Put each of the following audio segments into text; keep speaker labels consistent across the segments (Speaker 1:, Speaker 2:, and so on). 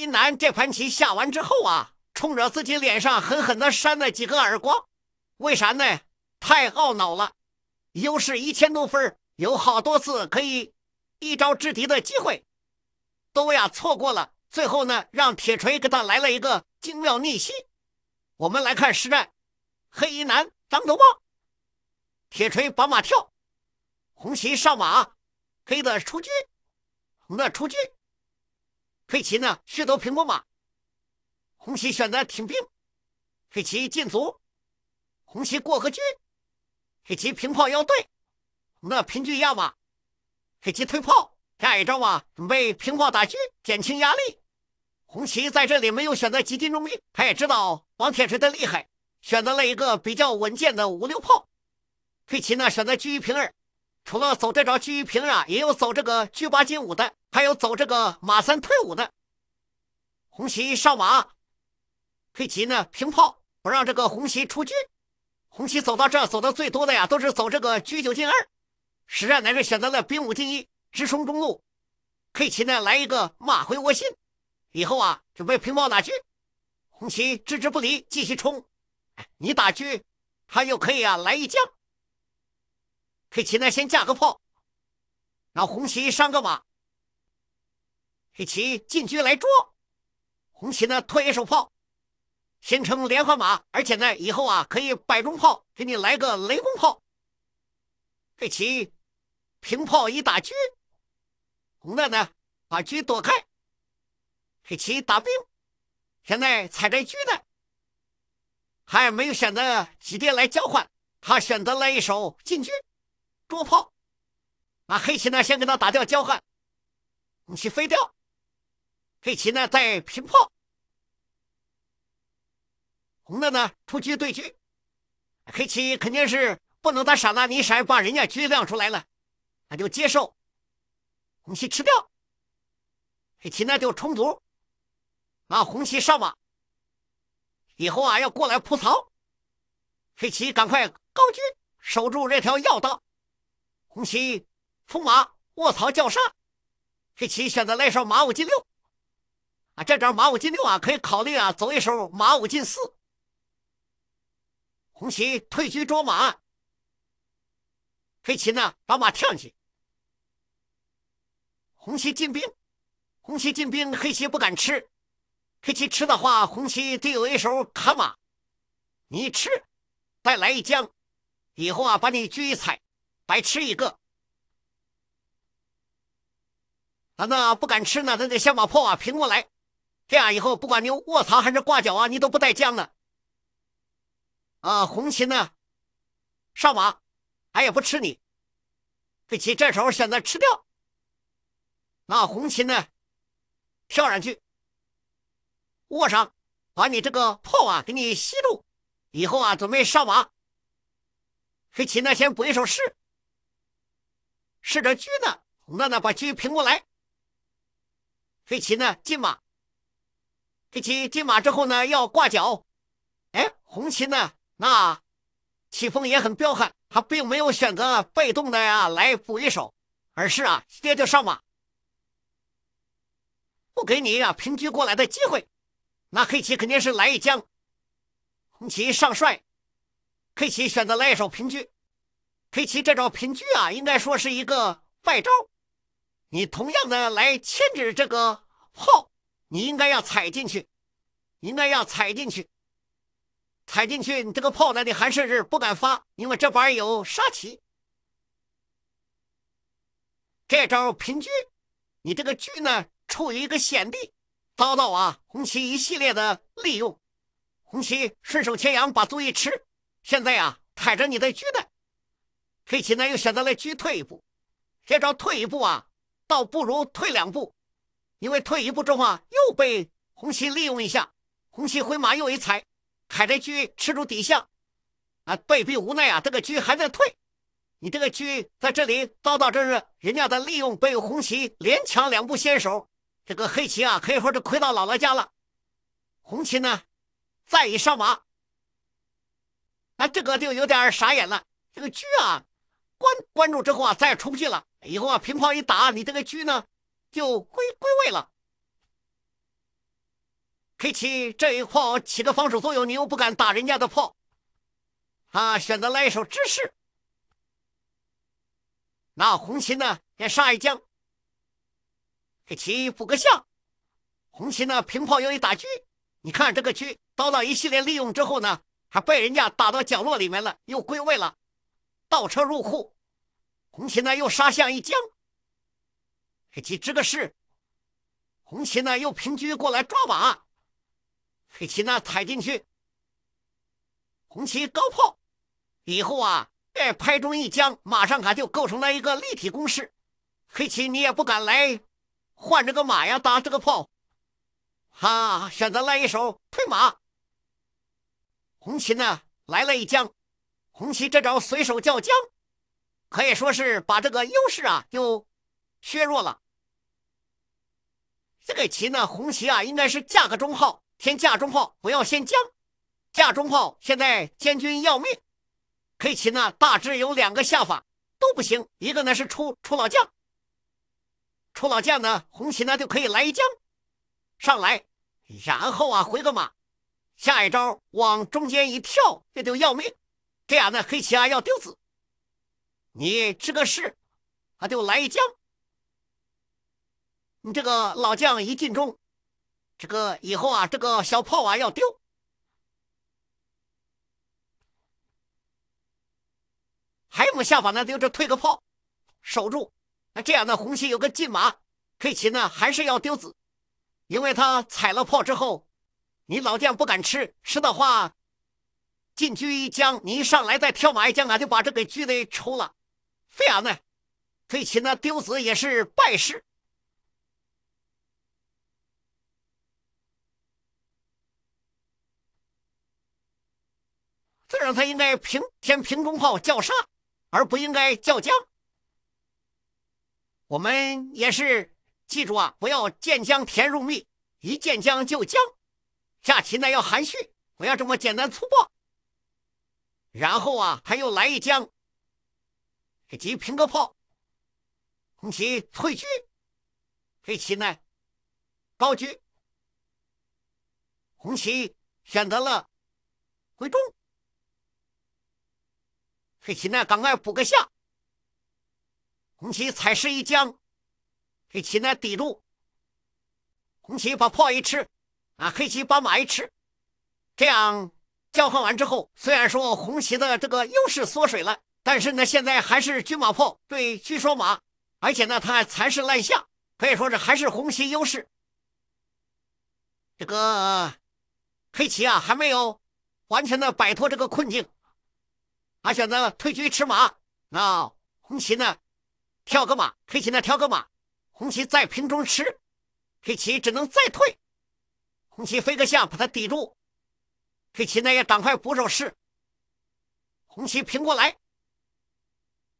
Speaker 1: 一男这盘棋下完之后啊，冲着自己脸上狠狠地扇了几个耳光。为啥呢？太懊恼了。优势一千多分，有好多次可以一招制敌的机会，都呀错过了。最后呢，让铁锤给他来了一个精妙逆袭。我们来看实战：黑衣男张德旺，铁锤把马跳，红旗上马，黑的出军，红的出军。黑棋呢，试夺平过马，红旗选择挺兵，黑棋进卒，红旗过河车，黑棋平炮要对，那平军压马，黑棋推炮下一招啊，准备平炮打车，减轻压力。红旗在这里没有选择急进中兵，他也知道王铁锤的厉害，选择了一个比较稳健的五六炮。黑棋呢，选择居一平二，除了走这招居一平二啊，也有走这个居八进五的。还有走这个马三退五的，红旗上马黑棋呢平炮不让这个红旗出军，红旗走到这走的最多的呀，都是走这个车九进二，实战乃是选择了兵五进一直冲中路黑棋呢来一个马回窝心，以后啊准备平炮打车，红旗置之不理继续冲，你打车，他又可以啊来一将黑棋呢先架个炮，然后红旗上个马。黑棋进军来捉，红棋呢拖一手炮，形成连环马，而且呢以后啊可以摆中炮，给你来个雷公炮。黑棋平炮一打车，红的呢把车躲开。黑棋打兵，现在踩着车呢，还没有选择几点来交换，他选择来一手进军捉炮，那黑棋呢先给他打掉交换，你去飞掉。黑棋呢在平炮，红的呢出车对车，黑棋肯定是不能再闪了，泥闪把人家车亮出来了，那就接受，红棋吃掉。黑棋那就充足，那红棋上马，以后啊要过来铺槽，黑棋赶快高车守住这条要道，红棋出马卧槽叫杀，黑棋选择来手马五进六。啊，这招马五进六啊，可以考虑啊，走一手马五进四。红旗退车捉马，黑棋呢把马跳起。红旗进兵，红旗进兵，黑棋不敢吃。黑棋吃的话，红旗得有一手卡马。你吃，再来一将，以后啊把你车一踩，白吃一个。啊，那不敢吃呢，那得先把炮啊平过来。这样以后，不管你卧槽还是挂脚啊，你都不带将的。啊，红棋呢，上马，俺也不吃你。黑棋这时候选择吃掉。那红棋呢，跳上去，卧上，把你这个炮啊给你吸住。以后啊，准备上马。黑棋呢，先补一手士。试这车呢，红那那把车平过来。黑棋呢，进马。黑棋进马之后呢，要挂角。哎，红棋呢，那起风也很彪悍，他并没有选择被动的呀来补一手，而是啊直接上马，不给你啊平局过来的机会。那黑棋肯定是来一将，红棋上帅，黑棋选择来一手平局。黑棋这招平局啊，应该说是一个败招，你同样的来牵制这个炮。你应该要踩进去，应该要踩进去，踩进去。你这个炮呢，你还是不敢发，因为这意有杀棋。这招平车，你这个车呢处于一个险地，遭到啊红棋一系列的利用。红棋顺手牵羊把卒一吃。现在啊踩着你的车呢，黑棋呢又选择了车退一步。这招退一步啊，倒不如退两步。因为退一步之后啊，又被红棋利用一下，红棋回马又一踩，还在车吃住底下，啊，被逼无奈啊，这个车还在退，你这个车在这里叨叨这是人家的利用，被红棋连抢两步先手，这个黑棋啊，可以说是亏到姥姥家了。红棋呢，再一上马，啊，这个就有点傻眼了，这个车啊，关关住之后啊，再也出不去了，以后啊，平炮一打，你这个车呢？就归归位了。黑棋这一炮起个防守作用，你又不敢打人家的炮，啊，选择来一手直视。那红棋呢，也杀一将。黑棋补个象，红棋呢平炮又一打车，你看这个车遭到一系列利用之后呢，还被人家打到角落里面了，又归位了，倒车入库。红棋呢又杀象一将。黑棋这个是，红旗呢又平车过来抓马，黑棋呢踩进去，红旗高炮，以后啊，哎，拍中一将，马上卡就构成了一个立体攻势，黑棋你也不敢来换这个马呀，打这个炮，哈，选择来一手退马，红旗呢来了一将，红旗这招随手叫将，可以说是把这个优势啊就削弱了。这个棋呢，红旗啊，应该是架个中炮，先架中炮，不要先将。架中炮，现在将军要命，可以呢。大致有两个下法，都不行。一个呢是出出老将，出老将呢，红旗呢就可以来一将上来，然后啊回个马，下一招往中间一跳，这就要命。这样呢，黑棋啊要丢子，你这个士，啊就来一将。你这个老将一进中，这个以后啊，这个小炮啊要丢。还有么下法呢就这退个炮，守住。那这样呢，红棋有个进马，退棋呢还是要丢子，因为他踩了炮之后，你老将不敢吃，吃的话，进车一将，你一上来再跳马一将，啊，就把这给车给抽了。这样呢，退棋呢丢子也是败事。这让他应该平填平中炮叫杀，而不应该叫将。我们也是记住啊，不要见将填入密，一见将就将。下棋呢要含蓄，不要这么简单粗暴。然后啊，他又来一将，给平个炮。红棋退车，黑棋呢高车，红棋选择了回中。给棋呢，赶快补个象，红棋踩势一僵，给棋呢，抵住，红棋把炮一吃，啊，黑棋把马一吃，这样交换完之后，虽然说红棋的这个优势缩水了，但是呢，现在还是军马炮对军双马，而且呢，他还材势烂象，可以说是还是红棋优势。这个黑棋啊，还没有完全的摆脱这个困境。啊，选择退居吃马。那红旗呢，跳个马；黑棋呢，跳个马。红旗在瓶中吃，黑棋只能再退。红棋飞个象，把它抵住。黑棋呢也赶快补手势。红棋平过来，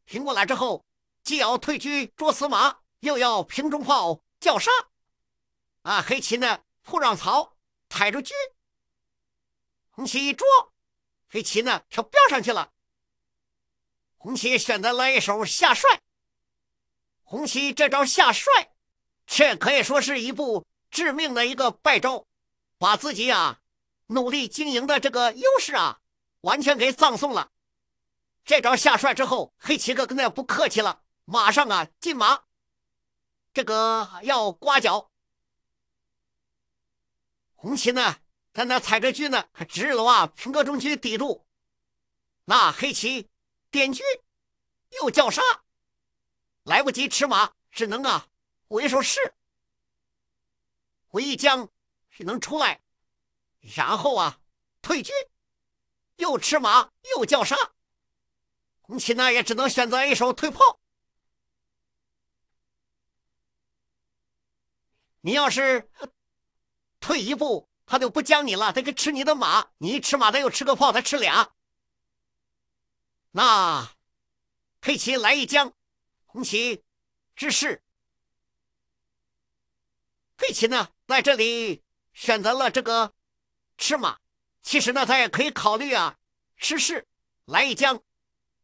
Speaker 1: 平过来之后，既要退居捉死马，又要屏中炮叫杀。啊，黑棋呢铺上草，踩住车，红棋一捉，黑棋呢跳边上去了。红旗选择来一手下帅，红旗这招下帅，却可以说是一部致命的一个败招，把自己啊努力经营的这个优势啊，完全给葬送了。这招下帅之后，黑棋哥跟那不客气了，马上啊进马，这个要刮角。红旗呢在那踩着车呢，直搂啊平个中车抵住，那黑棋。点车，又叫杀，来不及吃马，只能啊，回手是，回将，只能出来，然后啊，退军，又吃马，又叫杀，红旗呢也只能选择一手退炮。你要是退一步，他就不将你了，他给吃你的马，你一吃马，他又吃个炮，他吃俩。那，佩奇来一将，红旗，之士。佩奇呢在这里选择了这个吃马，其实呢他也可以考虑啊吃士来一将，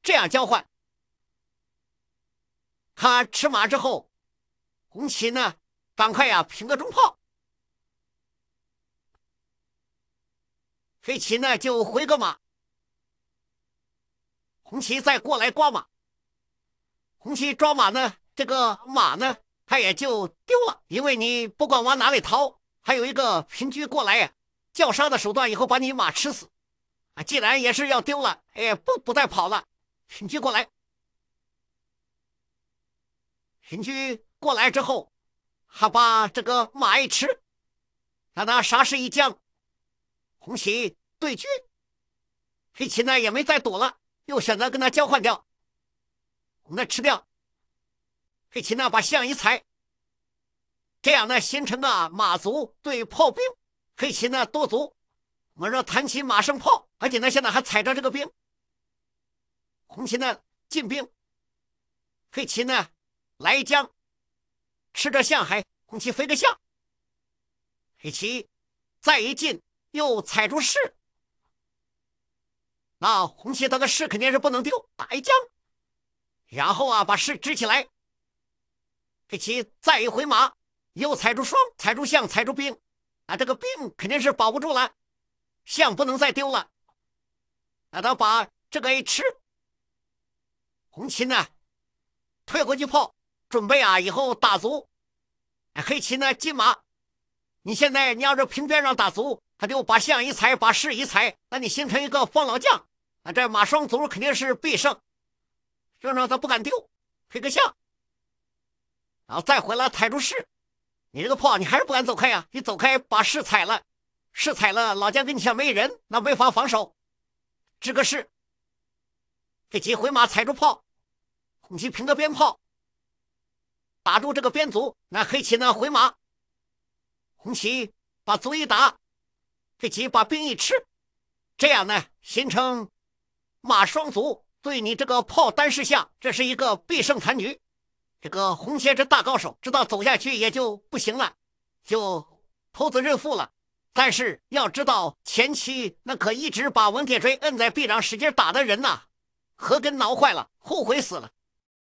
Speaker 1: 这样交换。他吃马之后，红旗呢赶快呀平个中炮，佩奇呢就回个马。红旗再过来抓马，红旗抓马呢？这个马呢？他也就丢了，因为你不管往哪里逃，还有一个平车过来叫杀的手段，以后把你马吃死啊！既然也是要丢了，哎不不再跑了。平车过来，平车过来之后，还把这个马一吃，让他杀势一降。红旗对车，黑棋呢也没再躲了。又选择跟他交换掉，们再吃掉，黑棋呢把象一踩，这样呢形成个马卒对炮兵，黑棋呢多卒，我们说弹起马上炮，而且呢现在还踩着这个兵，红棋呢进兵，黑棋呢来将，吃着象还红棋飞个象，黑棋再一进又踩住士。啊，红棋他的士肯定是不能丢，打一将，然后啊把士支起来，黑棋再一回马，又踩住双，踩住象，踩住兵，啊这个兵肯定是保不住了，象不能再丢了，啊他把这个一吃。红棋呢退回去炮，准备啊以后打卒。黑棋呢进马，你现在你要是平边上打卒。他就把象一踩，把士一踩，那你形成一个放老将。那这马双卒肯定是必胜，这呢咱不敢丢，推个象，然后再回来踩住士。你这个炮，你还是不敢走开呀？你走开把士踩了，士踩了，老将跟你下没人，那没法防守。支个士，黑棋回马踩住炮，红旗平个边炮，打住这个边卒。那黑棋呢回马，红旗把卒一打，黑棋把兵一吃，这样呢形成。马双足对你这个炮单势下，这是一个必胜残局。这个红鞋这大高手知道走下去也就不行了，就偷子认负了。但是要知道前期那可一直把文铁锤摁在地上使劲打的人呐，何根挠坏了，后悔死了。